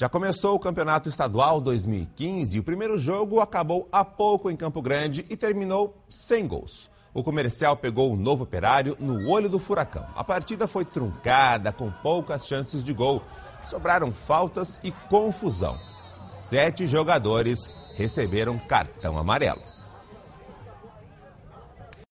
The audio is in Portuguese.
Já começou o Campeonato Estadual 2015 e o primeiro jogo acabou há pouco em Campo Grande e terminou sem gols. O comercial pegou o um novo operário no olho do furacão. A partida foi truncada, com poucas chances de gol. Sobraram faltas e confusão. Sete jogadores receberam cartão amarelo.